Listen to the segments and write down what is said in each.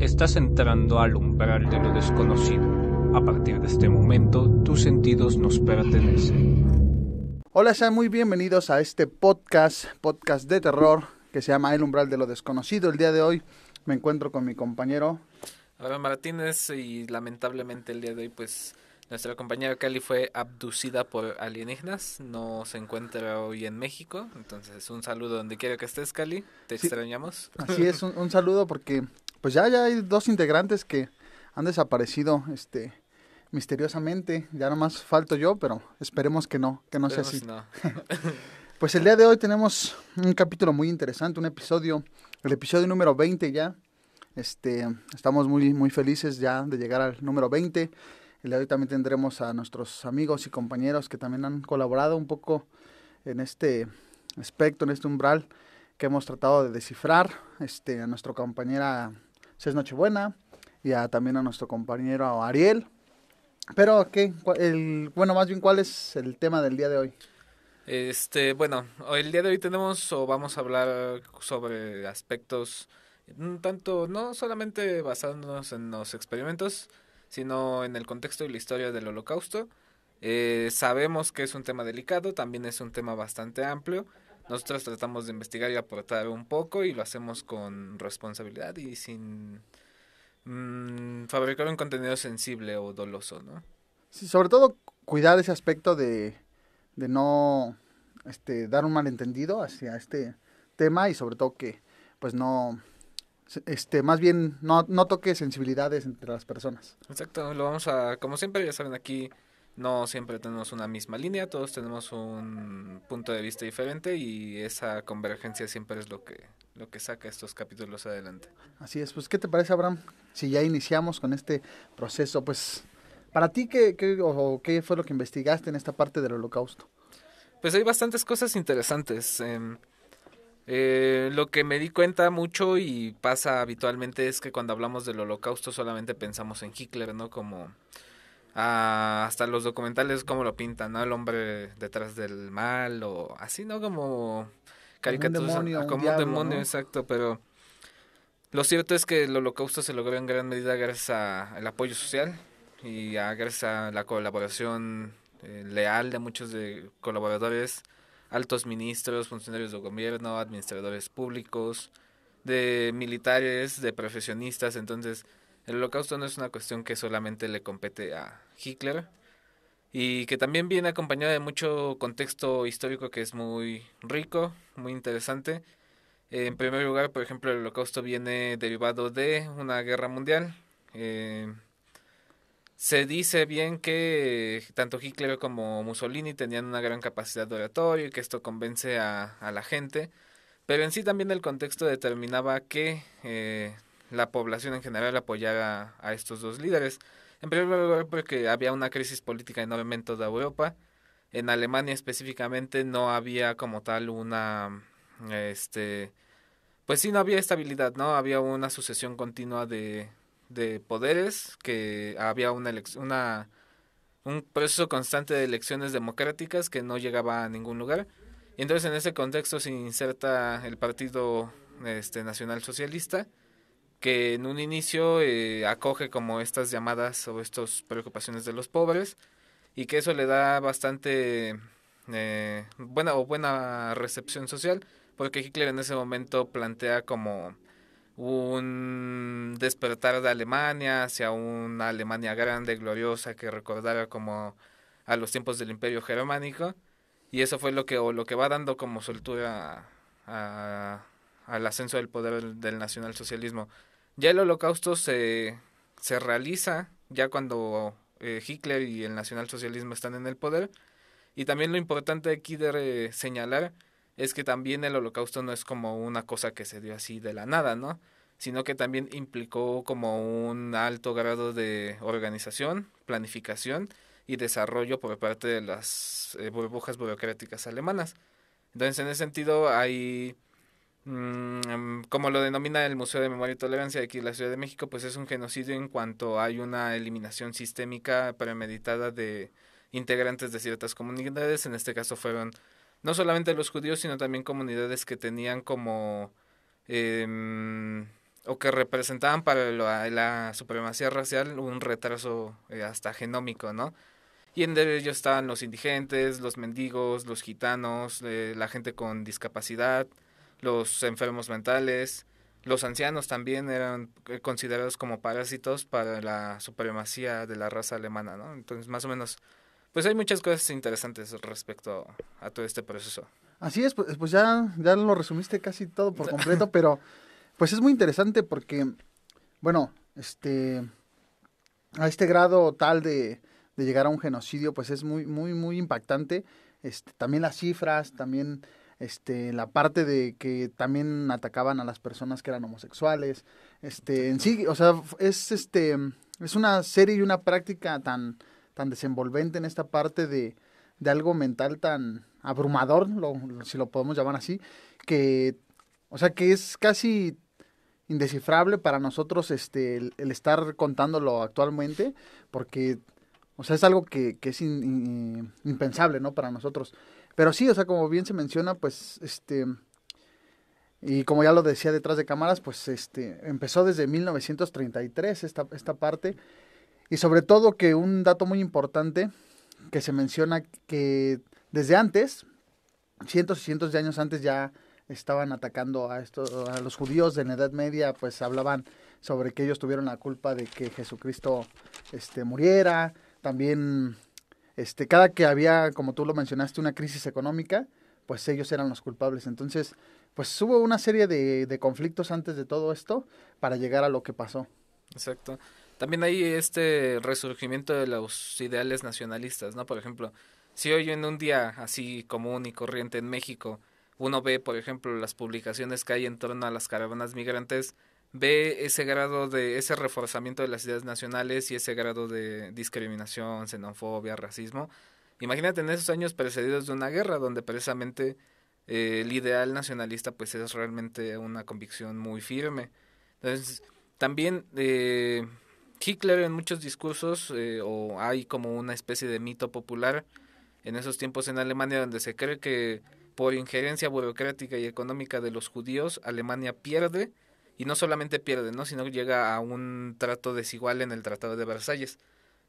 Estás entrando al umbral de lo desconocido. A partir de este momento, tus sentidos nos pertenecen. Hola, sean muy bienvenidos a este podcast, podcast de terror, que se llama El umbral de lo desconocido. El día de hoy me encuentro con mi compañero... Abraham Martínez y lamentablemente el día de hoy pues nuestra compañera Cali fue abducida por alienígenas, no se encuentra hoy en México, entonces un saludo donde quiera que estés Cali, te extrañamos. Así es, un, saludo porque pues ya, ya hay dos integrantes que han desaparecido, este, misteriosamente. Ya nomás falto yo, pero esperemos que no, que no sea así. pues el día de hoy tenemos un capítulo muy interesante, un episodio, el episodio número 20 ya. Este, estamos muy, muy felices ya de llegar al número 20. El día de hoy también tendremos a nuestros amigos y compañeros que también han colaborado un poco en este aspecto, en este umbral que hemos tratado de descifrar. Este, a nuestro compañera es Nochebuena, y también a nuestro compañero Ariel. Pero, ¿qué? bueno, más bien, ¿cuál es el tema del día de hoy? Este, bueno, el día de hoy tenemos o vamos a hablar sobre aspectos, tanto, no solamente basándonos en los experimentos, sino en el contexto y la historia del holocausto. Eh, sabemos que es un tema delicado, también es un tema bastante amplio, nosotros tratamos de investigar y aportar un poco y lo hacemos con responsabilidad y sin mm, fabricar un contenido sensible o doloso, ¿no? Sí, sobre todo cuidar ese aspecto de, de no este, dar un malentendido hacia este tema y sobre todo que pues no este más bien no, no toque sensibilidades entre las personas. Exacto, lo vamos a como siempre ya saben aquí no siempre tenemos una misma línea, todos tenemos un punto de vista diferente y esa convergencia siempre es lo que, lo que saca estos capítulos adelante. Así es, pues ¿qué te parece Abraham? Si ya iniciamos con este proceso, pues para ti, ¿qué, qué, qué fue lo que investigaste en esta parte del holocausto? Pues hay bastantes cosas interesantes. Em, eh, lo que me di cuenta mucho y pasa habitualmente es que cuando hablamos del holocausto solamente pensamos en Hitler, ¿no? Como hasta los documentales como lo pintan, ¿no? El hombre detrás del mal o así, ¿no? Como caricaturas, como un demonio, ah, exacto, pero lo cierto es que el holocausto se logró en gran medida gracias al apoyo social y a, gracias a la colaboración eh, leal de muchos de colaboradores, altos ministros, funcionarios de gobierno, administradores públicos, de militares, de profesionistas, entonces el holocausto no es una cuestión que solamente le compete a Hitler y que también viene acompañada de mucho contexto histórico que es muy rico, muy interesante. En primer lugar, por ejemplo, el holocausto viene derivado de una guerra mundial. Eh, se dice bien que tanto Hitler como Mussolini tenían una gran capacidad de oratorio y que esto convence a, la gente, pero en sí también el contexto determinaba que eh, la población en general apoyara a estos dos líderes. En primer lugar, porque había una crisis política enorme en toda Europa. En Alemania específicamente no había como tal una, este, pues sí, no había estabilidad, ¿no? Había una sucesión continua de, poderes, que había una, una un proceso constante de elecciones democráticas que no llegaba a ningún lugar. Y entonces en ese contexto se inserta el Partido este, Nacional Socialista, que en un inicio eh, acoge como estas llamadas o estas preocupaciones de los pobres y que eso le da bastante eh, buena o buena recepción social porque Hitler en ese momento plantea como un despertar de Alemania hacia una Alemania grande, gloriosa, que recordara como a los tiempos del imperio germánico y eso fue lo que, lo que va dando como soltura al ascenso del poder del nacionalsocialismo. Ya el holocausto se, se realiza ya cuando eh, Hitler y el nacionalsocialismo están en el poder. Y también lo importante aquí de señalar es que también el holocausto no es como una cosa que se dio así de la nada, ¿no? Sino que también implicó como un alto grado de organización, planificación y desarrollo por parte de las eh, burbujas burocráticas alemanas. Entonces, en ese sentido, hay Mm, como lo denomina el Museo de Memoria y Tolerancia aquí en la Ciudad de México, pues es un genocidio en cuanto hay una eliminación sistémica premeditada de integrantes de ciertas comunidades, en este caso fueron no solamente los judíos, sino también comunidades que tenían como... Em, o que representaban para la, supremacía racial un retraso eh, hasta genómico, ¿no? Y entre ellos estaban los indigentes, los mendigos, los gitanos, eh, la gente con discapacidad, los enfermos mentales, los ancianos también eran considerados como parásitos para la supremacía de la raza alemana, ¿no? Entonces, más o menos, pues hay muchas cosas interesantes respecto a todo este proceso. Así es, pues, pues ya, ya lo resumiste casi todo por completo, pero pues es muy interesante porque, bueno, este, a este grado tal de, de llegar a un genocidio, pues es muy, muy, muy impactante. Este, también las cifras, también este, la parte de que también atacaban a las personas que eran homosexuales, este, en sí, o sea, es este, es una serie y una práctica tan, tan desenvolvente en esta parte de, de algo mental tan abrumador, si lo podemos llamar así, que, o sea, que es casi indescifrable para nosotros este, el, estar contándolo actualmente, porque, o sea, es algo que, que es impensable, ¿no? Para nosotros. Pero sí, o sea, como bien se menciona, pues, este, y como ya lo decía detrás de cámaras, pues, este, empezó desde 1933 esta, esta parte. Y sobre todo que un dato muy importante que se menciona que desde antes, cientos y cientos de años antes ya estaban atacando a, a los judíos en la Edad Media, pues hablaban sobre que ellos tuvieron la culpa de que Jesucristo este, muriera, también este, cada que había, como tú lo mencionaste, una crisis económica, pues ellos eran los culpables. Entonces, pues hubo una serie de, de conflictos antes de todo esto para llegar a lo que pasó. Exacto. También hay este resurgimiento de los ideales nacionalistas, ¿no? Por ejemplo, si hoy en un día así común y corriente en México, uno ve, por ejemplo, las publicaciones que hay en torno a las caravanas migrantes, ve ese grado de ese reforzamiento de las ideas nacionales y ese grado de discriminación, xenofobia, racismo. Imagínate en esos años precedidos de una guerra donde precisamente eh, el ideal nacionalista pues es realmente una convicción muy firme. Entonces, también eh, Hitler en muchos discursos eh, o hay como una especie de mito popular en esos tiempos en Alemania donde se cree que por injerencia burocrática y económica de los judíos Alemania pierde y no solamente pierde, ¿no? sino llega a un trato desigual en el Tratado de Versalles,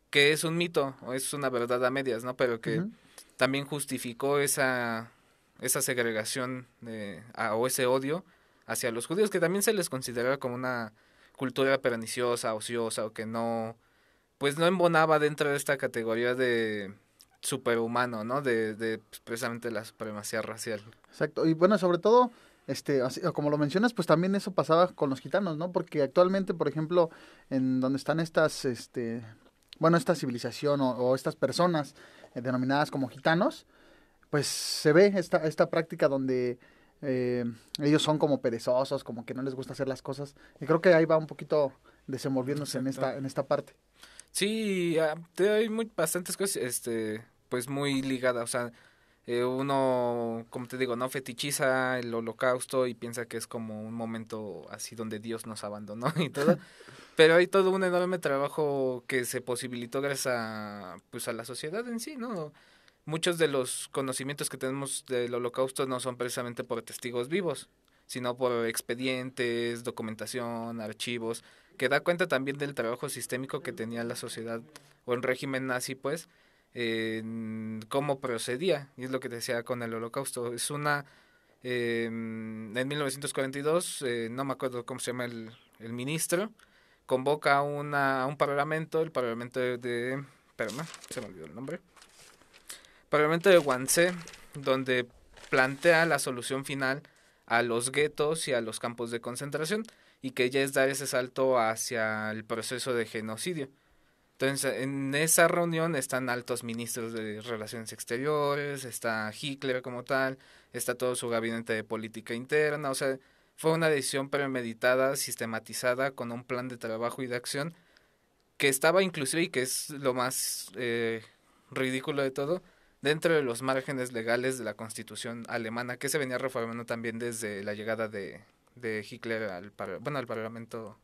que es un mito, o es una verdad a medias, ¿no? pero que también justificó esa, esa segregación de, eh, o ese odio hacia los judíos, que también se les consideraba como una cultura perniciosa, ociosa, o que no, pues no embonaba dentro de esta categoría de superhumano, ¿no? De, de pues, precisamente la supremacía racial. Exacto, y bueno, sobre todo este, como lo mencionas, pues también eso pasaba con los gitanos, ¿no? Porque actualmente, por ejemplo, en donde están estas, este, bueno, esta civilización o, estas personas eh, denominadas como gitanos, pues se ve esta, esta práctica donde eh, ellos son como perezosos, como que no les gusta hacer las cosas. Y creo que ahí va un poquito desenvolviéndose en esta, en esta parte. Sí, ah, hay muy, bastantes cosas, este, pues muy ligadas, o sea eh, uno, como te digo, no fetichiza el holocausto y piensa que es como un momento así donde Dios nos abandonó y todo. Pero hay todo un enorme trabajo que se posibilitó gracias a, pues, a la sociedad en sí, ¿no? Muchos de los conocimientos que tenemos del holocausto no son precisamente por testigos vivos, sino por expedientes, documentación, archivos, que da cuenta también del trabajo sistémico que tenía la sociedad o el régimen nazi, pues, cómo procedía, y es lo que decía con el holocausto. Es una, em, en 1942, eh, no me acuerdo cómo se llama el, ministro, convoca una, un parlamento, el parlamento de, perdón, se me olvidó el nombre, parlamento de Guanse donde plantea la solución final a los guetos y a los campos de concentración y que ya es dar ese salto hacia el proceso de genocidio. Entonces, en esa reunión están altos ministros de Relaciones Exteriores, está Hitler como tal, está todo su gabinete de política interna, o sea, fue una decisión premeditada, sistematizada, con un plan de trabajo y de acción que estaba inclusive, y que es lo más eh, ridículo de todo, dentro de los márgenes legales de la constitución alemana, que se venía reformando también desde la llegada de, Hitler al, bueno, al Parlamento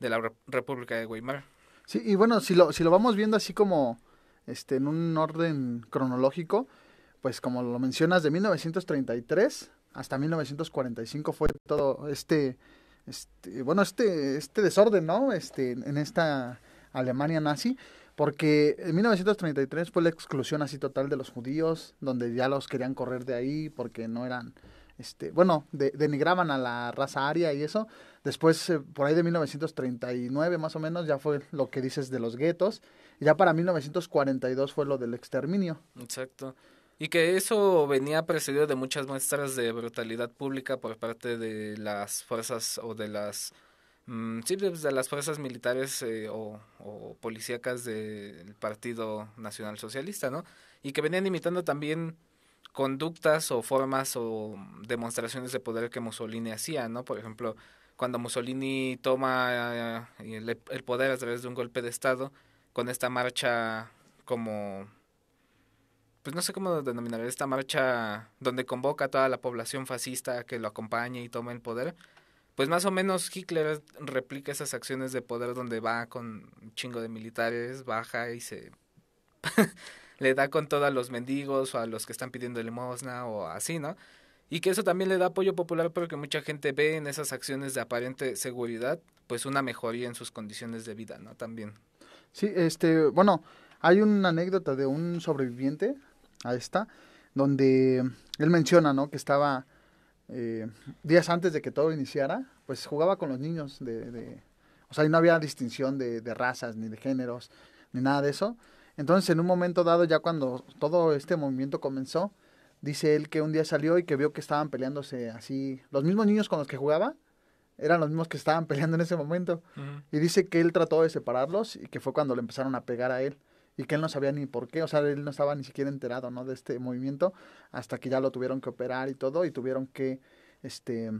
de la República de Weimar. Sí, y bueno, si lo, si lo vamos viendo así como este, en un orden cronológico, pues como lo mencionas, de 1933 hasta 1945 fue todo este, este bueno, este, este desorden, ¿no? Este, en esta Alemania nazi, porque en 1933 fue la exclusión así total de los judíos, donde ya los querían correr de ahí porque no eran este, bueno, denigraban a la raza aria y eso. Después, eh, por ahí de 1939 más o menos, ya fue lo que dices de los guetos. ya para 1942 fue lo del exterminio. Exacto. Y que eso venía precedido de muchas muestras de brutalidad pública por parte de las fuerzas o de las mm, sí, de las fuerzas militares eh, o, o policíacas del Partido Nacional Socialista, ¿no? Y que venían imitando también conductas o formas o demostraciones de poder que Mussolini hacía, ¿no? Por ejemplo, cuando Mussolini toma eh, el, poder a través de un golpe de Estado, con esta marcha como pues no sé cómo denominar esta marcha donde convoca a toda la población fascista que lo acompañe y toma el poder, pues más o menos Hitler replica esas acciones de poder donde va con un chingo de militares, baja y se le da con todo a los mendigos o a los que están pidiendo limosna o así, ¿no? Y que eso también le da apoyo popular porque mucha gente ve en esas acciones de aparente seguridad pues una mejoría en sus condiciones de vida, ¿no? También. Sí, este, bueno, hay una anécdota de un sobreviviente a esta, donde él menciona, ¿no? Que estaba eh, días antes de que todo iniciara, pues jugaba con los niños de, o sea, y no había distinción de razas, ni de géneros, ni nada de eso. Entonces, en un momento dado, ya cuando todo este movimiento comenzó, dice él que un día salió y que vio que estaban peleándose así, los mismos niños con los que jugaba, eran los mismos que estaban peleando en ese momento. Y dice que él trató de separarlos y que fue cuando le empezaron a pegar a él. Y que él no sabía ni por qué, o sea, él no estaba ni siquiera enterado, ¿no? De este movimiento, hasta que ya lo tuvieron que operar y todo, y tuvieron que, este,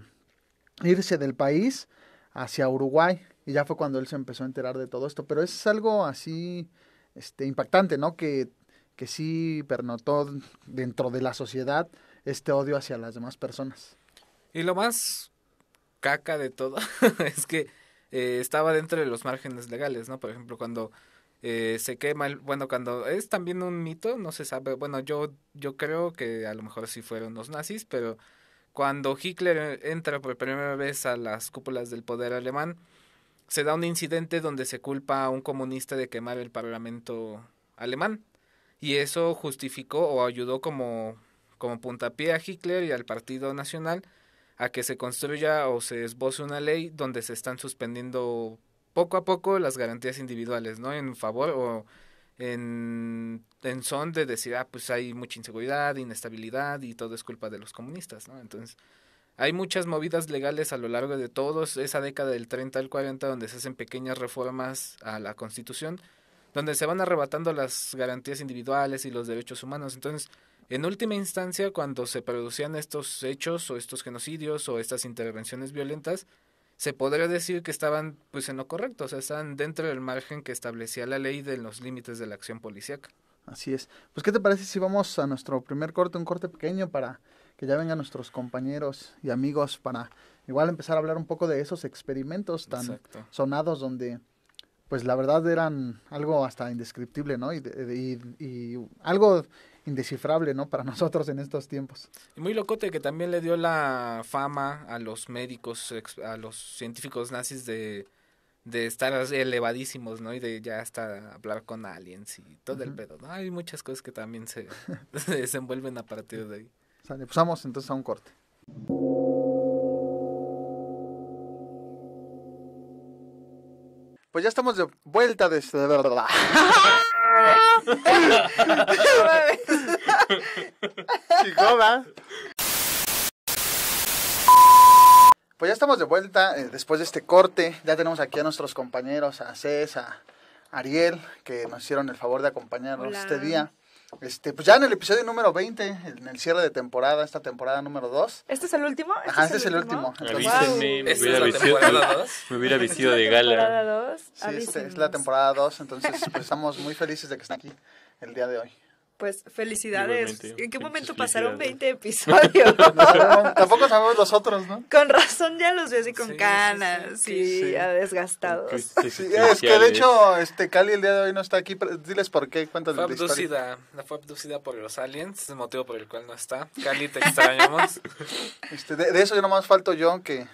irse del país hacia Uruguay. Y ya fue cuando él se empezó a enterar de todo esto. Pero es algo así, este, impactante, ¿no? Que, que sí pernotó dentro de la sociedad este odio hacia las demás personas. Y lo más caca de todo es que eh, estaba dentro de los márgenes legales, ¿no? Por ejemplo, cuando eh, se quema, bueno, cuando es también un mito, no se sabe, bueno, yo, yo creo que a lo mejor sí fueron los nazis, pero cuando Hitler entra por primera vez a las cúpulas del poder alemán, se da un incidente donde se culpa a un comunista de quemar el parlamento alemán. Y eso justificó o ayudó como, como puntapié a Hitler y al Partido Nacional a que se construya o se esboce una ley donde se están suspendiendo poco a poco las garantías individuales, ¿no? En favor o en, en son de decir, ah, pues hay mucha inseguridad, inestabilidad y todo es culpa de los comunistas, ¿no? Entonces, hay muchas movidas legales a lo largo de todos esa década del 30 al 40 donde se hacen pequeñas reformas a la Constitución, donde se van arrebatando las garantías individuales y los derechos humanos. Entonces, en última instancia, cuando se producían estos hechos o estos genocidios o estas intervenciones violentas, se podría decir que estaban pues en lo correcto, o sea, estaban dentro del margen que establecía la ley de los límites de la acción policíaca. Así es. Pues, ¿qué te parece si vamos a nuestro primer corte, un corte pequeño para que ya vengan nuestros compañeros y amigos para igual empezar a hablar un poco de esos experimentos tan sonados donde pues la verdad eran algo hasta indescriptible, ¿no? Y, algo indescifrable, ¿no? Para nosotros en estos tiempos. Y muy locote que también le dio la fama a los médicos, a los científicos nazis de, de estar elevadísimos, ¿no? Y de ya hasta hablar con aliens y todo el pedo, ¿no? Hay muchas cosas que también se desenvuelven a partir de ahí. Sale, pues entonces a un corte. Pues ya estamos de vuelta de verdad. Pues ya estamos de vuelta eh, después de este corte. Ya tenemos aquí a nuestros compañeros, a César a Ariel, que nos hicieron el favor de acompañarnos este día. Este, pues ya en el episodio número 20, en el cierre de temporada, esta temporada número 2. ¿Este es el último? ¿Este Ajá, este es el último. Avísenme, me, hubiera vestido, me hubiera de gala. es la temporada 2, este, entonces pues, estamos muy felices de que estén aquí el día de hoy. Pues felicidades. ¿En qué momento pasaron 20 episodios? tampoco sabemos los otros, ¿no? Con razón ya los veo así con canas sí, y sí. ya desgastados. es que de hecho, este Cali el día de hoy no está aquí. diles por qué, cuéntanos fue la Fue abducida por los aliens, es el motivo por el cual no está. Cali, te extrañamos. Este, de, de, eso yo nomás falto yo, que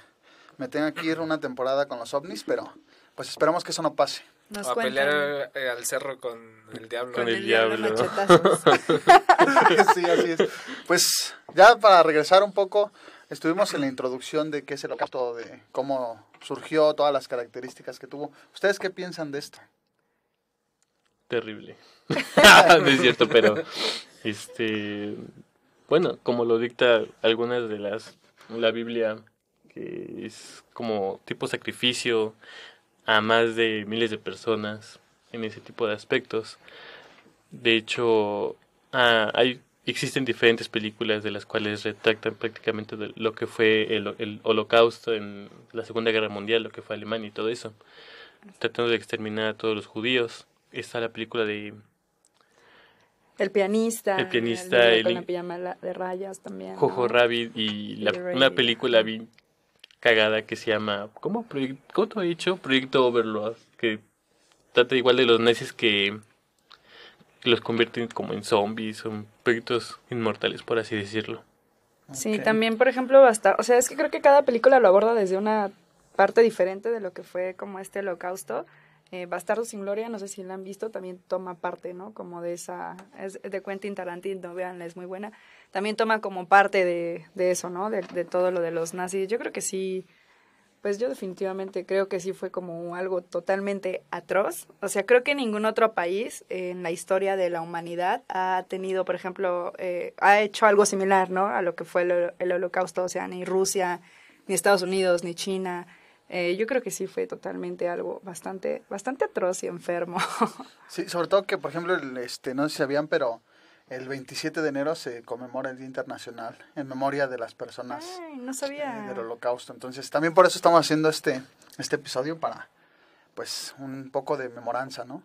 me tenga que ir una temporada con los ovnis, pero pues esperamos que eso no pase a pelear eh, al cerro con el diablo. Con el, diablo. sí, así es. Pues ya para regresar un poco, estuvimos en la introducción de qué es el holocausto, de cómo surgió, todas las características que tuvo. ¿Ustedes qué piensan de esto? Terrible. es cierto, pero este bueno, como lo dicta algunas de las la Biblia que es como tipo sacrificio, a más de miles de personas en ese tipo de aspectos. De hecho, ah, hay, existen diferentes películas de las cuales retractan prácticamente lo que fue el, el, holocausto en la Segunda Guerra Mundial, lo que fue Alemania y todo eso, tratando de exterminar a todos los judíos. Está la película de... El pianista. El pianista. la pijama de rayas también. Jojo Rabbit y una película cagada que se llama, ¿cómo, ¿cómo te he dicho? Proyecto Overlord, que trata igual de los neces que, los convierten como en zombies, son proyectos inmortales, por así decirlo. Sí, también, por ejemplo, basta. O sea, es que creo que cada película lo aborda desde una parte diferente de lo que fue como este holocausto. Eh, Bastardo sin Gloria, no sé si la han visto, también toma parte, ¿no? Como de esa, es de Quentin Tarantino, veanla, es muy buena. También toma como parte de, eso, ¿no? De, todo lo de los nazis. Yo creo que sí, pues yo definitivamente creo que sí fue como algo totalmente atroz. O sea, creo que ningún otro país en la historia de la humanidad ha tenido, por ejemplo, eh, ha hecho algo similar, ¿no? A lo que fue el, el holocausto, o sea, ni Rusia, ni Estados Unidos, ni China eh, yo creo que sí fue totalmente algo bastante, bastante atroz y enfermo. Sí, sobre todo que, por ejemplo, este, no sé si sabían, pero el 27 de enero se conmemora el Día Internacional en memoria de las personas del Holocausto. Entonces, también por eso estamos haciendo este, este episodio para, pues, un poco de memoranza, ¿no?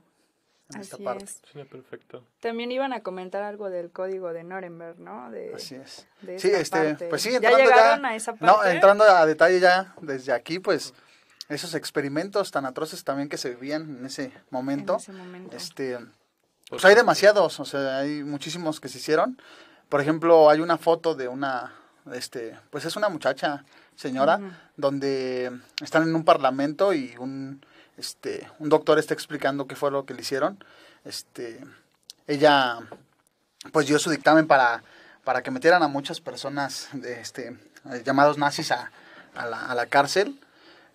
En esta parte. Sí, perfecto. También iban a comentar algo del código de Nuremberg, ¿no? De, Así es. sí, este, pues sí, ya, llegaron a esa parte? No, entrando a detalle ya desde aquí, pues esos experimentos tan atroces también que se vivían en ese momento. Este, pues hay demasiados, o sea, hay muchísimos que se hicieron. Por ejemplo, hay una foto de una, este, pues es una muchacha, señora, donde están en un parlamento y un, este, un doctor está explicando qué fue lo que le hicieron. Este, ella, pues dio su dictamen para, para que metieran a muchas personas, de, este, llamados nazis a, la, a la cárcel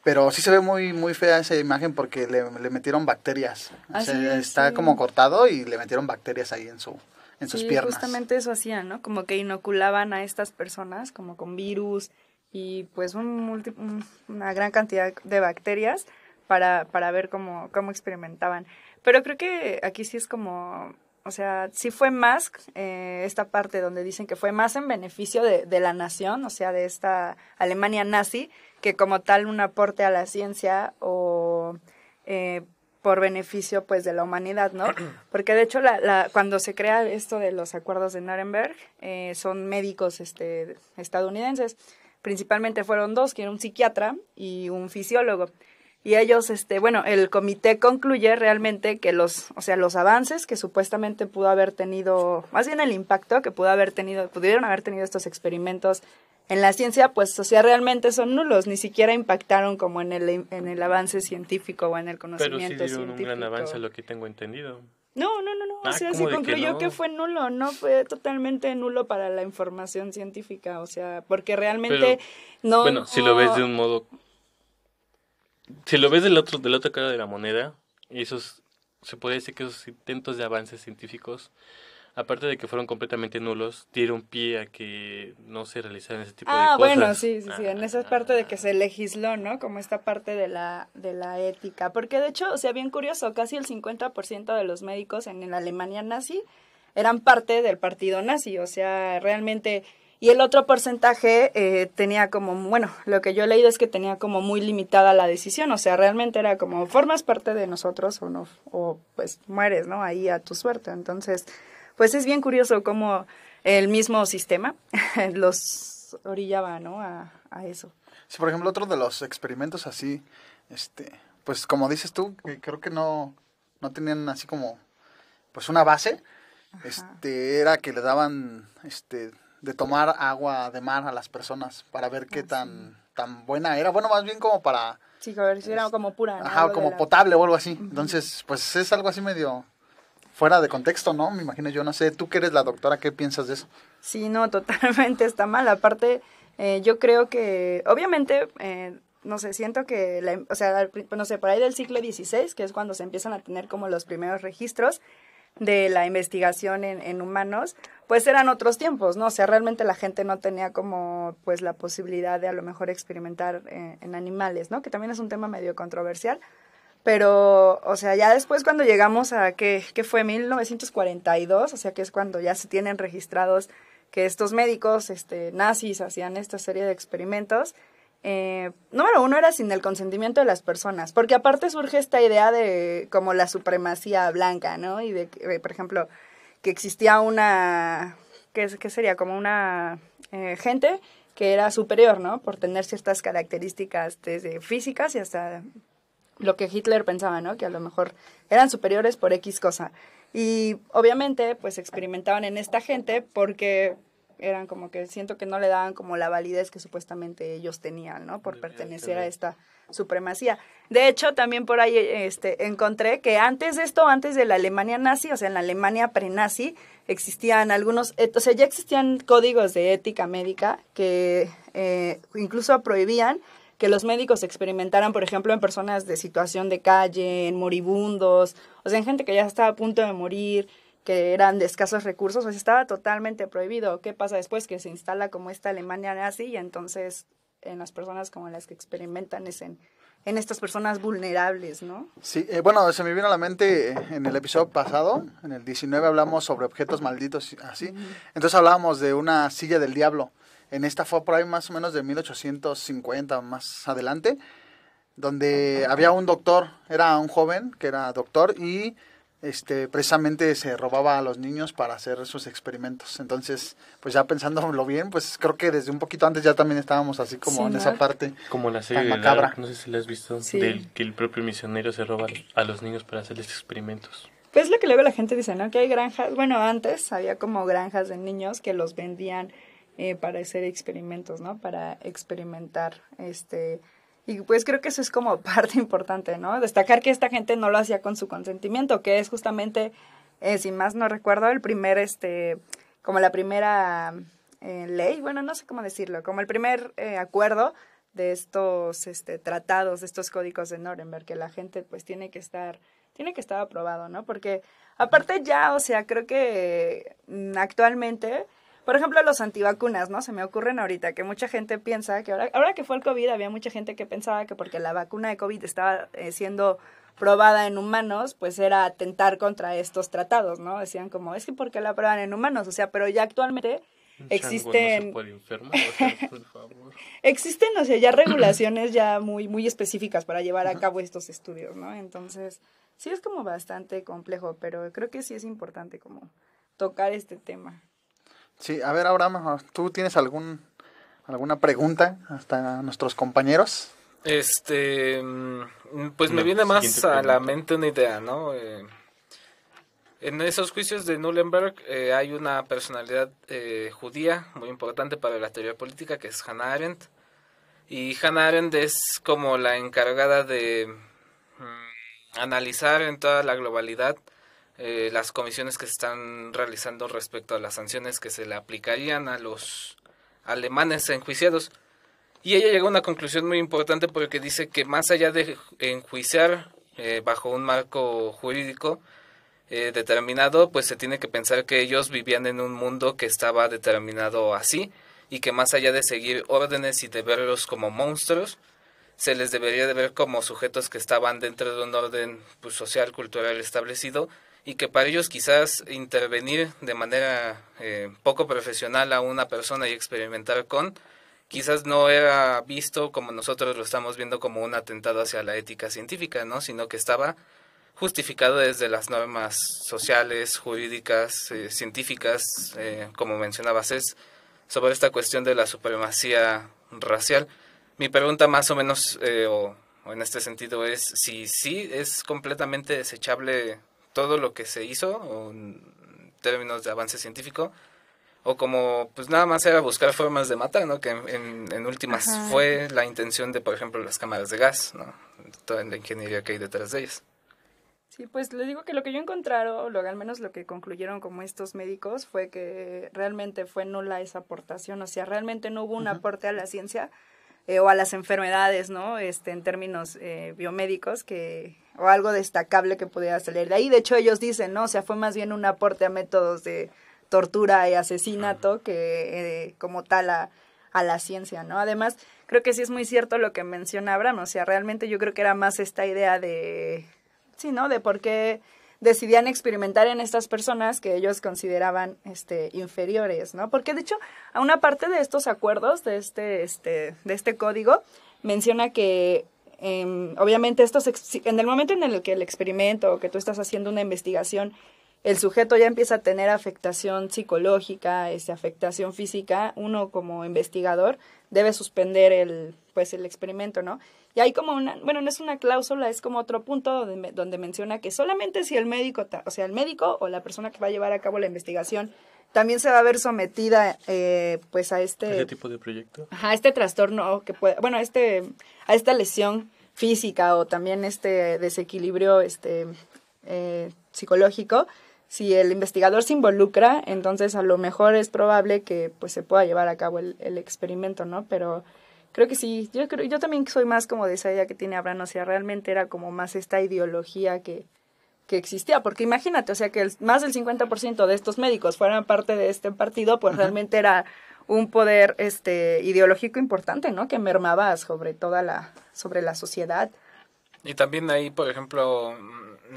pero sí se ve muy, muy fea esa imagen porque le, metieron bacterias. Ah, está como cortado y le metieron bacterias ahí en su en sus sí, piernas. Justamente eso hacían, ¿no? Como que inoculaban a estas personas como con virus y pues una gran cantidad de bacterias para, para ver cómo, cómo experimentaban. Pero creo que aquí sí es como o sea, sí fue más eh, esta parte donde dicen que fue más en beneficio de, de, la nación, o sea, de esta Alemania nazi, que como tal un aporte a la ciencia o eh, por beneficio pues de la humanidad, ¿no? Porque de hecho la, cuando se crea esto de los acuerdos de Nuremberg eh, son médicos este, estadounidenses, principalmente fueron dos, que era un psiquiatra y un fisiólogo. Y ellos, este, bueno, el comité concluye realmente que los, o sea, los avances que supuestamente pudo haber tenido, más bien el impacto que pudo haber tenido, pudieron haber tenido estos experimentos en la ciencia, pues, o sea, realmente son nulos, ni siquiera impactaron como en el, en el avance científico o en el conocimiento Pero sí científico. un gran avance, lo que tengo entendido. No, no, no, no. o ah, sea, se concluyó que, fue nulo, no fue totalmente nulo para la información científica, o sea, porque realmente no. Bueno, si lo ves de un modo, si lo ves del otro, de la otra cara de la moneda, esos se puede decir que esos intentos de avances científicos aparte de que fueron completamente nulos, dieron pie a que no se realizaran ese tipo de ah, cosas. Ah, bueno, sí, sí, sí, en ah, esa ah, parte de que se legisló, ¿no? Como esta parte de la, de la ética, porque de hecho, o sea, bien curioso, casi el 50% de los médicos en Alemania nazi eran parte del partido nazi, o sea, realmente... Y el otro porcentaje eh, tenía como, bueno, lo que yo he leído es que tenía como muy limitada la decisión, o sea, realmente era como, formas parte de nosotros o no, o pues mueres, ¿no? Ahí a tu suerte. Entonces, pues es bien curioso cómo el mismo sistema los orillaba, ¿no? A, eso. Sí, por ejemplo, otro de los experimentos así, este, pues como dices tú, que creo que no, no tenían así como, pues una base, este, era que le daban, este, de tomar agua de mar a las personas para ver qué ah, tan, tan buena era. Bueno, más bien como para... Sí, a si era como pura. Ajá, como potable o algo así. Entonces, pues es algo así medio fuera de contexto, ¿no? Me imagino, yo no sé, tú que eres la doctora, ¿qué piensas de eso? Sí, no, totalmente está mal. Aparte, eh, yo creo que, obviamente, eh, no sé, siento que, la, em, o sea, no sé, por ahí del siglo XVI, que es cuando se empiezan a tener como los primeros registros de la investigación en, humanos, pues eran otros tiempos, ¿no? O sea, realmente la gente no tenía como, pues, la posibilidad de a lo mejor experimentar eh, en animales, ¿no? Que también es un tema medio controversial, pero, o sea, ya después cuando llegamos a que, fue 1942, o sea que es cuando ya se tienen registrados que estos médicos este, nazis hacían esta serie de experimentos, eh, número uno era sin el consentimiento de las personas, porque aparte surge esta idea de como la supremacía blanca, ¿no? Y de, eh, por ejemplo, que existía una, ¿qué, qué sería? Como una eh, gente que era superior, ¿no? Por tener ciertas características desde físicas y hasta lo que Hitler pensaba, ¿no? Que a lo mejor eran superiores por X cosa. Y obviamente, pues experimentaban en esta gente porque eran como que siento que no le daban como la validez que supuestamente ellos tenían, ¿no? Por pertenecer a esta supremacía. De hecho, también por ahí este, encontré que antes de esto, antes de la Alemania nazi, o sea, en la Alemania pre-nazi, existían algunos, o sea, ya existían códigos de ética médica que eh, incluso prohibían que los médicos experimentaran, por ejemplo, en personas de situación de calle, en moribundos, o sea, en gente que ya estaba a punto de morir, que eran de escasos recursos, pues estaba totalmente prohibido. ¿Qué pasa después? Que se instala como esta Alemania nazi y entonces en las personas como las que experimentan es en, estas personas vulnerables, ¿no? Sí, eh, bueno, se me vino a la mente eh, en el episodio pasado, en el 19 hablamos sobre objetos malditos, así. Entonces hablábamos de una silla del diablo. En esta fue por ahí más o menos de 1850 más adelante, donde había un doctor, era un joven que era doctor y este, precisamente se robaba a los niños para hacer sus experimentos. Entonces, pues ya pensándolo bien, pues creo que desde un poquito antes ya también estábamos así como en esa parte. Como la serie macabra. no sé si la has visto, del que el propio misionero se roba a los niños para hacerles experimentos. Pues lo que luego la gente dice, ¿no? Que hay granjas, bueno, antes había como granjas de niños que los vendían eh, para hacer experimentos, ¿no? Para experimentar, este, y pues creo que eso es como parte importante, ¿no? Destacar que esta gente no lo hacía con su consentimiento, que es justamente, eh, si más no recuerdo, el primer, este, como la primera eh, ley, bueno, no sé cómo decirlo, como el primer acuerdo de estos este, tratados, de estos códigos de Nuremberg, que la gente pues tiene que estar, tiene que estar aprobado, ¿no? Porque aparte ya, o sea, creo que mm, actualmente por ejemplo, los antivacunas, ¿no? Se me ocurren ahorita que mucha gente piensa que ahora, ahora que fue el COVID había mucha gente que pensaba que porque la vacuna de COVID estaba eh, siendo probada en humanos, pues era atentar contra estos tratados, ¿no? Decían como, es que porque la prueban en humanos, o sea, pero ya actualmente existen por favor. existen o sea ya regulaciones ya muy muy específicas para llevar a cabo estos estudios no entonces sí es como bastante complejo pero creo que sí es importante como tocar este tema Sí, a ver, Abraham, ah, ¿tú tienes algún, alguna pregunta hasta nuestros compañeros? Este, mm, pues me viene más a la mente una idea, ¿no? Eh, en esos juicios de Nuremberg eh, hay una personalidad eh, judía muy importante para la teoría política que es Hannah Arendt. Y Hannah Arendt es como la encargada de mm, analizar en toda la globalidad eh, las comisiones que se están realizando respecto a las sanciones que se le aplicarían a los alemanes enjuiciados. Y ella llega a una conclusión muy importante porque dice que más allá de enjuiciar eh, bajo un marco jurídico eh, determinado, pues se tiene que pensar que ellos vivían en un mundo que estaba determinado así y que más allá de seguir órdenes y de verlos como monstruos, se les debería de ver como sujetos que estaban dentro de un orden pues, social, cultural establecido y que para ellos quizás intervenir de manera eh, poco profesional a una persona y experimentar con, quizás no era visto como nosotros lo estamos viendo como un atentado hacia la ética científica, ¿no? Sino que estaba justificado desde las normas sociales, jurídicas, eh, científicas, eh, como mencionabas, es sobre esta cuestión de la supremacía racial. Mi pregunta más o menos, o, en este sentido, es si sí es completamente desechable todo lo que se hizo en términos de avance científico o como pues nada más era buscar formas de matar, ¿no? Que en, últimas fue la intención de, por ejemplo, las cámaras de gas, ¿no? Toda la ingeniería que hay detrás de ellas. Sí, pues le digo que lo que yo encontraron, lo al menos lo que concluyeron como estos médicos fue que realmente fue nula esa aportación, o sea, realmente no hubo un aporte a la ciencia eh, o a las enfermedades, ¿no? Este, en términos eh, biomédicos, que, o algo destacable que pudiera salir de ahí. De hecho, ellos dicen, ¿no? O sea, fue más bien un aporte a métodos de tortura y asesinato que eh, como tal a, a, la ciencia, ¿no? Además, creo que sí es muy cierto lo que menciona Abraham, o sea, realmente yo creo que era más esta idea de, sí, ¿no? De por qué decidían experimentar en estas personas que ellos consideraban este, inferiores, ¿no? Porque de hecho, a una parte de estos acuerdos, de este, este, de este código, menciona que em, obviamente estos, en el momento en el que el experimento o que tú estás haciendo una investigación, el sujeto ya empieza a tener afectación psicológica, esa este, afectación física, uno como investigador debe suspender el, pues, el experimento, ¿no? Y hay como una, bueno, no es una cláusula, es como otro punto donde, donde menciona que solamente si el médico, o sea, el médico o la persona que va a llevar a cabo la investigación también se va a ver sometida eh, pues a este... ¿Qué tipo de proyecto? A este trastorno que puede, bueno, a, este, a esta lesión física o también este desequilibrio este, eh, psicológico, si el investigador se involucra, entonces a lo mejor es probable que pues se pueda llevar a cabo el, el experimento, ¿no? Pero creo que sí. Yo, creo, yo también soy más como de esa idea que tiene Abraham. O sea, realmente era como más esta ideología que, que existía. Porque imagínate, o sea, que el, más del 50% de estos médicos fueran parte de este partido, pues realmente era un poder este ideológico importante, ¿no? Que mermaba sobre toda la sobre la sociedad. Y también ahí, por ejemplo,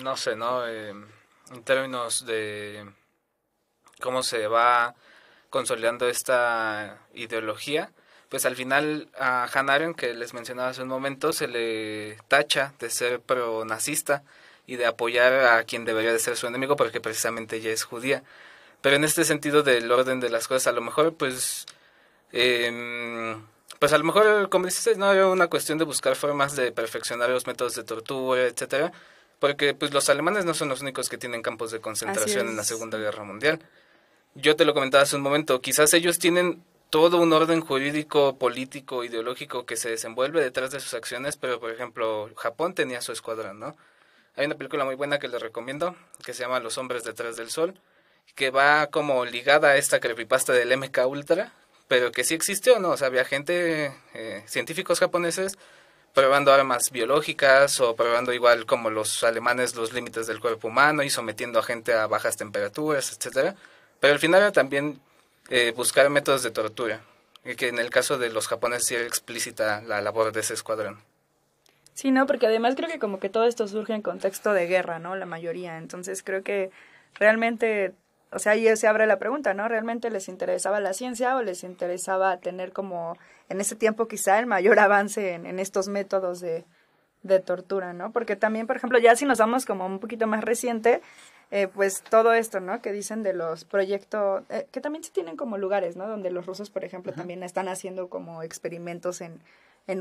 no sé, ¿no? Eh, en términos de cómo se va consolidando esta ideología, pues al final a Hanaren, que les mencionaba hace un momento, se le tacha de ser pro-nazista y de apoyar a quien debería de ser su enemigo porque precisamente ella es judía. Pero en este sentido del orden de las cosas, a lo mejor pues... Em, pues a lo mejor, como dices, no era una cuestión de buscar formas de perfeccionar los métodos de tortura, etcétera, porque pues los alemanes no son los únicos que tienen campos de concentración en la Segunda Guerra Mundial. Yo te lo comentaba hace un momento, quizás ellos tienen todo un orden jurídico, político, ideológico que se desenvuelve detrás de sus acciones, pero por ejemplo, Japón tenía su escuadra ¿no? Hay una película muy buena que les recomiendo, que se llama Los hombres detrás del sol, que va como ligada a esta creepypasta del MK Ultra, pero que sí existió, ¿no? O sea, había gente, eh, científicos japoneses, probando armas biológicas o probando igual como los alemanes los límites del cuerpo humano y sometiendo a gente a bajas temperaturas, etcétera. Pero al final era también eh, buscar métodos de tortura, y que en el caso de los japoneses sí era explícita la labor de ese escuadrón. Sí, no, porque además creo que como que todo esto surge en contexto de guerra, ¿no? La mayoría. Entonces creo que realmente, o sea, ahí se abre la pregunta, ¿no? ¿Realmente les interesaba la ciencia o les interesaba tener como en ese tiempo quizá el mayor avance en, en estos métodos de, de tortura, ¿no? Porque también, por ejemplo, ya si nos vamos como un poquito más reciente, eh, pues todo esto, ¿no? Que dicen de los proyectos, eh, que también se tienen como lugares, ¿no? Donde los rusos, por ejemplo, también están haciendo como experimentos en,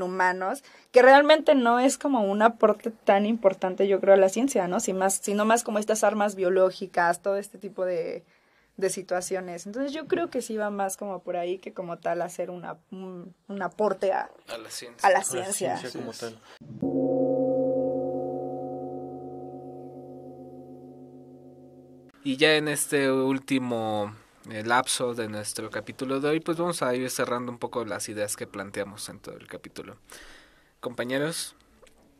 humanos, que realmente no es como un aporte tan importante, yo creo, a la ciencia, ¿no? más, sino más como estas armas biológicas, todo este tipo de, situaciones. Entonces yo creo que sí va más como por ahí que como tal hacer una, un, aporte a, la ciencia. A la ciencia, a Y ya en este último eh, lapso de nuestro capítulo de hoy, pues vamos a ir cerrando un poco las ideas que planteamos en todo el capítulo. Compañeros.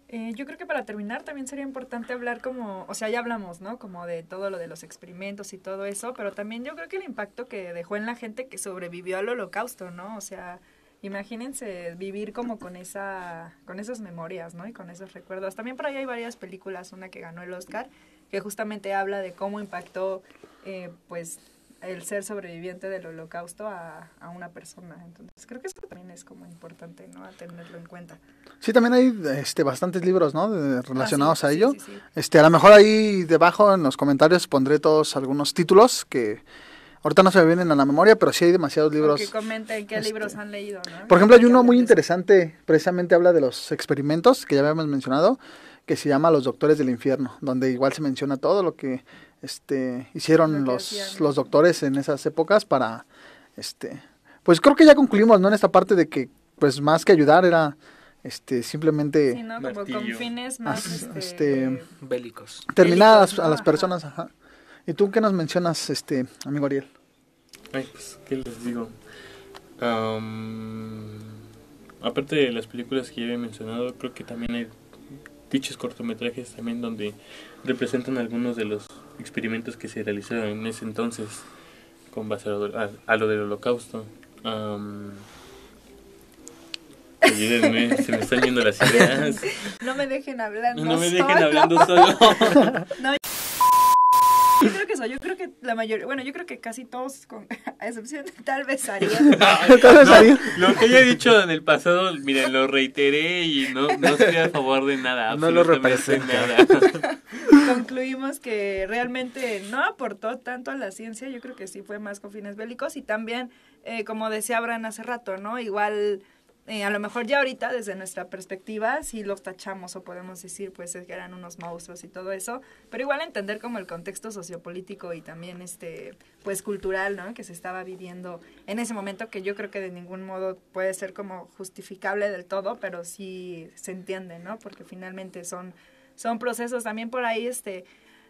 Eh, yo creo que para terminar también sería importante hablar como, o sea, ya hablamos, ¿no? Como de todo lo de los experimentos y todo eso, pero también yo creo que el impacto que dejó en la gente que sobrevivió al holocausto, ¿no? O sea, imagínense vivir como con esa, con esas memorias, ¿no? Y con esos recuerdos. También por ahí hay varias películas, una que ganó el Oscar, que justamente habla de cómo impactó eh, pues el ser sobreviviente del holocausto a, una persona. Entonces creo que eso también es como importante, ¿no? A tenerlo en cuenta. Sí, también hay este, bastantes libros, ¿no? Ah, relacionados a ello. este, a lo mejor ahí debajo en los comentarios pondré todos algunos títulos que... Ahorita no se me vienen a la memoria, pero sí hay demasiados libros. Que comenten qué este, libros han leído, ¿no? Por ejemplo, hay uno muy interesante, precisamente habla de los experimentos que ya habíamos mencionado, que se llama Los Doctores del Infierno, donde igual se menciona todo lo que este, hicieron los, los doctores en esas épocas para, este, pues creo que ya concluimos, ¿no? En esta parte de que, pues más que ayudar era, este, simplemente... Sí, ¿no? Como con fines más, este, este, bélicos. Terminadas a las personas, ajá. ¿Y tú qué nos mencionas, este, amigo Ariel? Ay, pues, ¿qué les digo? aparte de las películas que ya había mencionado, creo que también hay dichos cortometrajes también donde representan algunos de los experimentos que se realizaron en ese entonces con base a, lo, del holocausto. Ayúdenme, se me están yendo las ideas. No me dejen hablando No me dejen solo. hablando solo. No. Yo creo que eso, yo creo que la mayoría, bueno, yo creo que casi todos, con, a excepción tal vez harían. lo que he dicho en el pasado, miren, lo reiteré y no, estoy a favor de nada. No lo en Nada. Concluimos que realmente no aportó tanto a la ciencia, yo creo que sí fue más con fines bélicos y también, eh, como decía Abraham hace rato, ¿no? Igual eh, a lo mejor ya ahorita desde nuestra perspectiva sí los tachamos o podemos decir pues es que eran unos monstruos y todo eso, pero igual entender como el contexto sociopolítico y también este pues cultural, ¿no? que se estaba viviendo en ese momento que yo creo que de ningún modo puede ser como justificable del todo, pero sí se entiende, ¿no? Porque finalmente son son procesos también por ahí este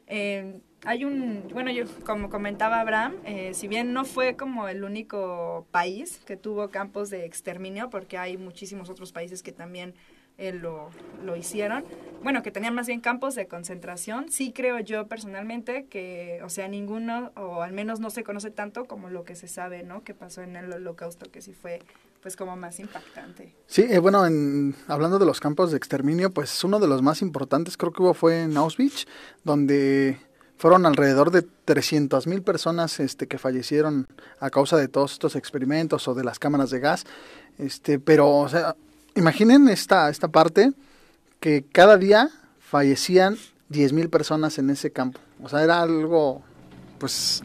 eh, hay un, bueno, yo, como comentaba Abraham, eh, si bien no fue como el único país que tuvo campos de exterminio, porque hay muchísimos otros países que también eh, lo, lo, hicieron, bueno, que tenían más bien campos de concentración, sí creo yo personalmente que, o sea, ninguno, o al menos no se conoce tanto como lo que se sabe, ¿no? Que pasó en el holocausto, que sí fue pues como más impactante. Sí, eh, bueno, hablando de los campos de exterminio, pues uno de los más importantes creo que hubo fue en Auschwitz, donde fueron alrededor de 300.000 mil personas este, que fallecieron a causa de todos estos experimentos o de las cámaras de gas. Este, pero, o sea, imaginen esta, esta parte que cada día fallecían 10.000 mil personas en ese campo. O sea, era algo, pues,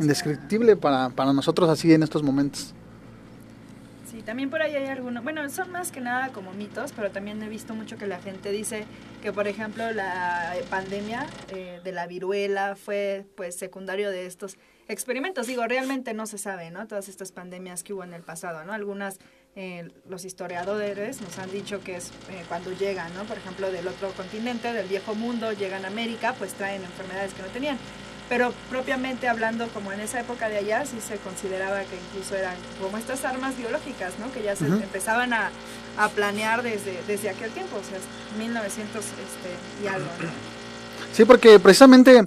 indescriptible para, para nosotros así en estos momentos también por ahí hay algunos, bueno, son más que nada como mitos, pero también he visto mucho que la gente dice que, por ejemplo, la pandemia eh, de la viruela fue pues secundario de estos experimentos. Digo, realmente no se sabe, ¿no? Todas estas pandemias que hubo en el pasado, ¿no? Algunas, eh, los historiadores nos han dicho que es eh, cuando llegan, ¿no? Por ejemplo, del otro continente, del viejo mundo, llegan a América, pues traen enfermedades que no tenían pero propiamente hablando, como en esa época de allá, sí se consideraba que incluso eran como estas armas biológicas, ¿no? Que ya se empezaban a, planear desde, desde aquel tiempo, o sea, 1900 este, y algo, ¿no? Sí, porque precisamente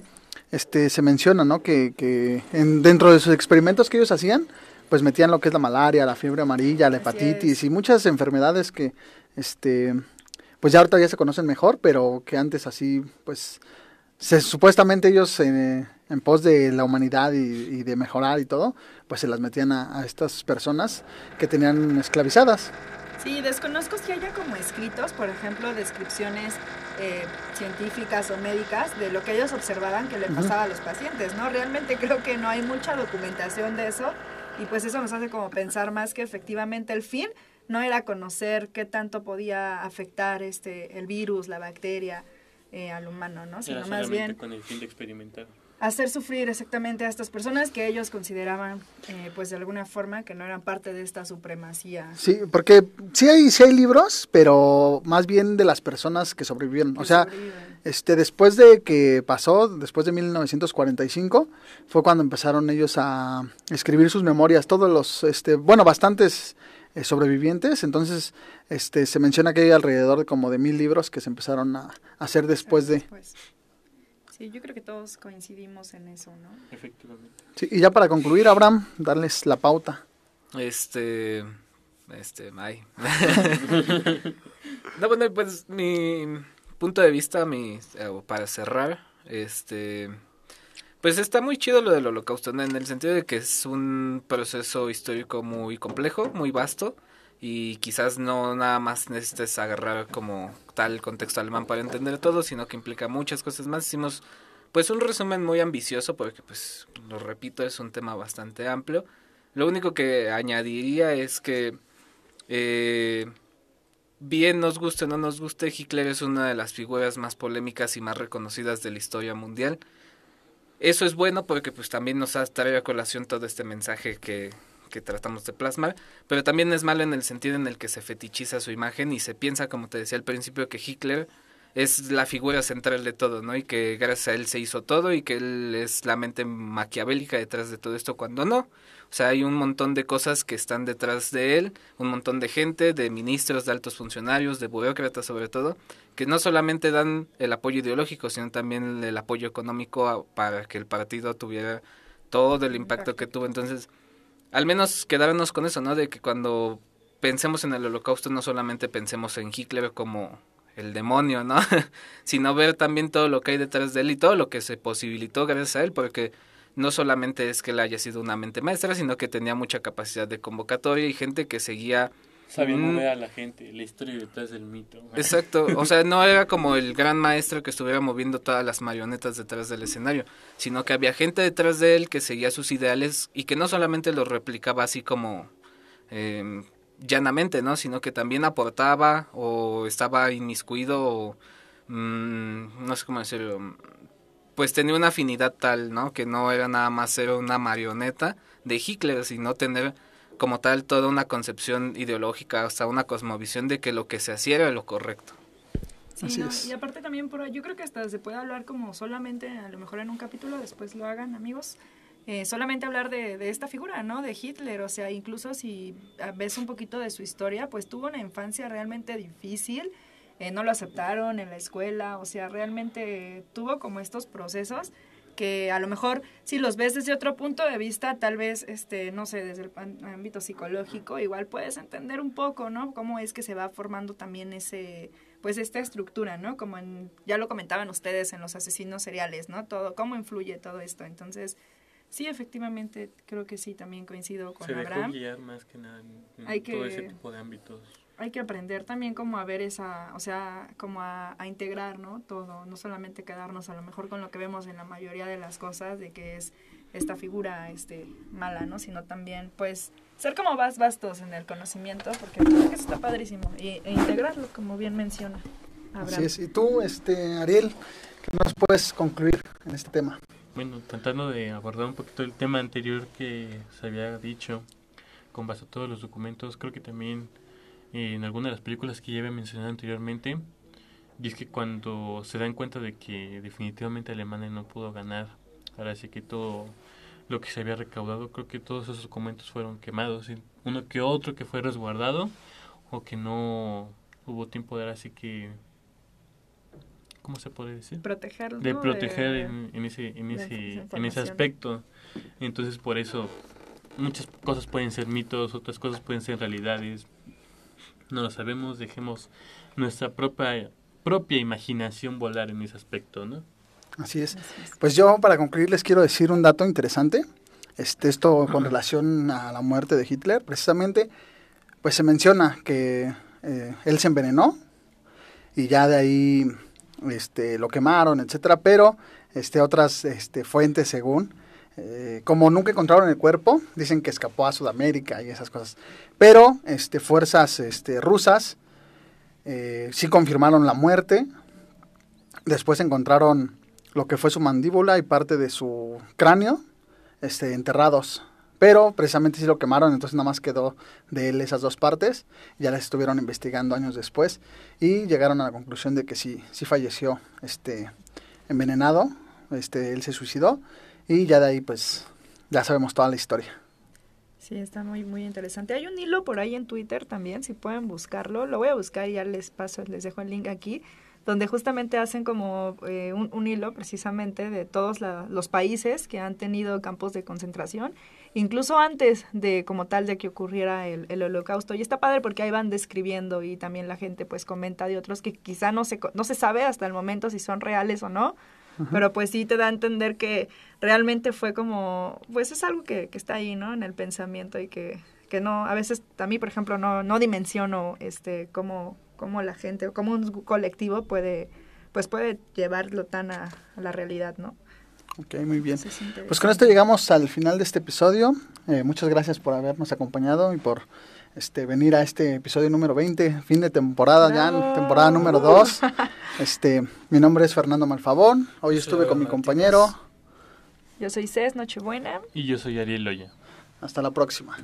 este, se menciona, ¿no? Que, que dentro de sus experimentos que ellos hacían, pues metían lo que es la malaria, la fiebre amarilla, la hepatitis y muchas enfermedades que, este, pues ya ahorita ya se conocen mejor, pero que antes así, pues supuestamente ellos eh, en pos de la humanidad y, de mejorar y todo, pues se las metían a, estas personas que tenían esclavizadas. Sí, desconozco si haya como escritos, por ejemplo, descripciones eh, científicas o médicas de lo que ellos observaban que le pasaba a los pacientes, ¿no? Realmente creo que no hay mucha documentación de eso y pues eso nos hace como pensar más que efectivamente el fin no era conocer qué tanto podía afectar este, el virus, la bacteria, eh, al humano, ¿no? Sino más bien el experimentar. Hacer sufrir exactamente a estas personas que ellos consideraban, eh, pues de alguna forma, que no eran parte de esta supremacía. Sí, porque sí hay, sí hay libros, pero más bien de las personas que sobrevivieron. o sea, este, después de que pasó, después de 1945, fue cuando empezaron ellos a escribir sus memorias. Todos los, este, bueno, bastantes eh, sobrevivientes. Entonces, este, se menciona que hay alrededor de como de mil libros que se empezaron a, hacer después de... Sí, yo creo que todos coincidimos en eso, ¿no? Efectivamente. y ya para concluir, Abraham, darles la pauta. Este, este, no, bueno, pues mi punto de vista, mi, eh, para cerrar, este pues está muy chido lo del holocausto, en el sentido de que es un proceso histórico muy complejo, muy vasto, y quizás no nada más necesites agarrar como tal contexto alemán para entender todo, sino que implica muchas cosas más. Hicimos pues un resumen muy ambicioso porque pues lo repito, es un tema bastante amplio. Lo único que añadiría es que eh, bien nos guste o no nos guste, Hitler es una de las figuras más polémicas y más reconocidas de la historia mundial. Eso es bueno porque pues también nos ha traído a colación todo este mensaje que, que tratamos de plasmar, pero también es malo en el sentido en el que se fetichiza su imagen y se piensa, como te decía al principio, que Hitler es la figura central de todo, ¿no? Y que gracias a él se hizo todo y que él es la mente maquiavélica detrás de todo esto cuando no. O sea, hay un montón de cosas que están detrás de él, un montón de gente, de ministros, de altos funcionarios, de burócratas sobre todo, que no solamente dan el apoyo ideológico, sino también el apoyo económico para que el partido tuviera todo el impacto que tuvo. Entonces, al menos quedarnos con eso, ¿no? De que cuando pensemos en el holocausto no solamente pensemos en Hitler como el demonio, ¿no? sino ver también todo lo que hay detrás de él y todo lo que se posibilitó gracias a él, porque no solamente es que él haya sido una mente maestra, sino que tenía mucha capacidad de convocatoria y gente que seguía... Sabiendo ver a la gente, la historia detrás del mito. Exacto, o sea, no era como el gran maestro que estuviera moviendo todas las marionetas detrás del escenario, sino que había gente detrás de él que seguía sus ideales y que no solamente los replicaba así como... Em, llanamente, ¿no? Sino que también aportaba o estaba inmiscuido o, mm, no sé cómo decirlo, pues tenía una afinidad tal, ¿no? Que no era nada más ser una marioneta de Hitler, sino tener como tal toda una concepción ideológica, hasta una cosmovisión de que lo que se hacía era lo correcto. Y aparte también, por, yo creo que hasta se puede hablar como solamente, a lo mejor en un capítulo, después lo hagan amigos, eh, solamente hablar de, esta figura, ¿no? De Hitler, o sea, incluso si ah, ves un poquito de su historia, pues tuvo una infancia realmente difícil, eh, no lo aceptaron en la escuela, o sea, realmente tuvo como estos procesos que a lo mejor si los ves desde otro punto de vista, tal vez, este, no sé, desde el ámbito psicológico, igual puedes entender un poco, ¿no? Cómo es que se va formando también ese, pues esta estructura, ¿no? Como ya lo comentaban ustedes en los asesinos seriales, ¿no? Todo, cómo influye todo esto. Entonces, Sí, efectivamente, creo que sí, también coincido con Se Abraham. que guiar más que nada en, todo ese tipo de ámbitos hay que aprender también como a ver esa, o sea, como a, integrar, ¿no? Todo, no solamente quedarnos a lo mejor con lo que vemos en la mayoría de las cosas, de que es esta figura este, mala, ¿no? Sino también, pues, ser como vas vastos en el conocimiento, porque creo que eso está padrísimo, e integrarlo, como bien menciona. Abraham. Así es, y tú, este, Ariel, ¿qué nos puedes concluir en este tema? Bueno, tratando de abordar un poquito el tema anterior que se había dicho con base a todos los documentos, creo que también eh, en alguna de las películas que ya había mencionado anteriormente, y es que cuando se dan cuenta de que definitivamente Alemania no pudo ganar, ahora sí que todo lo que se había recaudado, creo que todos esos documentos fueron quemados, uno que otro que fue resguardado o que no hubo tiempo de ahora sí que ¿cómo se puede decir? Protegerlo. De proteger en, ese, en, ese, en ese aspecto. Entonces, por eso, muchas cosas pueden ser mitos, otras cosas pueden ser realidades. No lo sabemos, dejemos nuestra propia, propia imaginación volar en ese aspecto, ¿no? Así es. Pues yo, para concluir, les quiero decir un dato interesante. Este, esto con relación a la muerte de Hitler, precisamente, pues se menciona que eh, él se envenenó y ya de ahí este, lo quemaron, etcétera, pero este, otras este, fuentes, según, eh, como nunca encontraron el cuerpo, dicen que escapó a Sudamérica y esas cosas. Pero este, fuerzas este, rusas eh, sí confirmaron la muerte. Después encontraron lo que fue su mandíbula y parte de su cráneo este, enterrados pero precisamente sí lo quemaron, entonces nada más quedó de él esas dos partes. Ya las estuvieron investigando años después y llegaron a la conclusión de que sí, sí falleció este, envenenado. Este, él se suicidó y ya de ahí pues ya sabemos toda la historia. Sí, está muy, muy interesante. Hay un hilo por ahí en Twitter también, si pueden buscarlo. Lo voy a buscar y ya les paso, les dejo el link aquí, donde justamente hacen como eh, un, hilo precisamente de todos los países que han tenido campos de concentración incluso antes de como tal de que ocurriera el, holocausto. Y está padre porque ahí van describiendo y también la gente pues comenta de otros que quizá no se, no se sabe hasta el momento si son reales o no, pero pues sí te da a entender que realmente fue como, pues es algo que, está ahí, ¿no? En el pensamiento y que, que, no, a veces también, por ejemplo no, no dimensiono este cómo, cómo la gente o cómo un colectivo puede pues puede llevarlo tan a la realidad, ¿no? Ok, muy bien. Pues con esto llegamos al final de este episodio. Eh, muchas gracias por habernos acompañado y por este, venir a este episodio número 20, fin de temporada ya, temporada número 2. Este, mi nombre es Fernando Malfabón, hoy estuve con mi compañero. Yo soy Cés Nochebuena. Y yo soy Ariel Loya. Hasta la próxima.